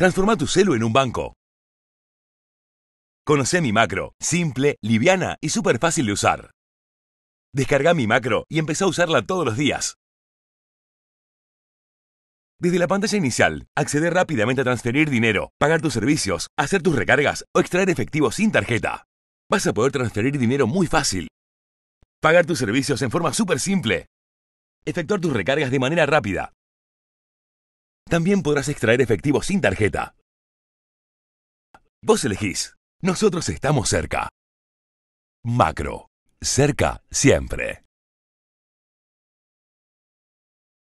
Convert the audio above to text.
Transforma tu celo en un banco. Conoce mi macro, simple, liviana y súper fácil de usar. Descarga mi macro y empezá a usarla todos los días. Desde la pantalla inicial, acceder rápidamente a transferir dinero, pagar tus servicios, hacer tus recargas o extraer efectivo sin tarjeta. Vas a poder transferir dinero muy fácil. Pagar tus servicios en forma súper simple. Efectuar tus recargas de manera rápida. También podrás extraer efectivo sin tarjeta. Vos elegís. Nosotros estamos cerca. Macro. Cerca siempre.